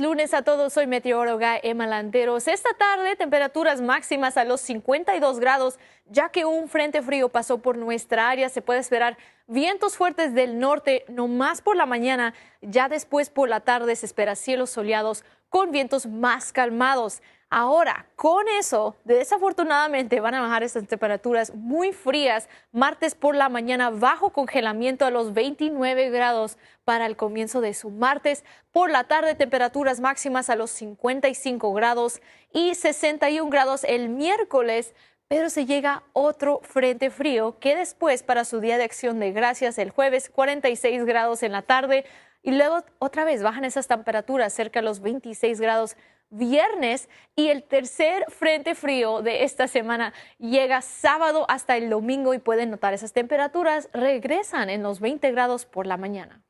lunes a todos, soy meteoróloga Emma Landeros. Esta tarde temperaturas máximas a los 52 grados, ya que un frente frío pasó por nuestra área, se puede esperar vientos fuertes del norte, no más por la mañana, ya después por la tarde se espera cielos soleados con vientos más calmados. Ahora, con eso, desafortunadamente van a bajar estas temperaturas muy frías. Martes por la mañana, bajo congelamiento a los 29 grados para el comienzo de su martes. Por la tarde, temperaturas máximas a los 55 grados y 61 grados el miércoles. Pero se llega otro frente frío que después para su día de acción de gracias el jueves 46 grados en la tarde y luego otra vez bajan esas temperaturas cerca a los 26 grados viernes y el tercer frente frío de esta semana llega sábado hasta el domingo y pueden notar esas temperaturas regresan en los 20 grados por la mañana.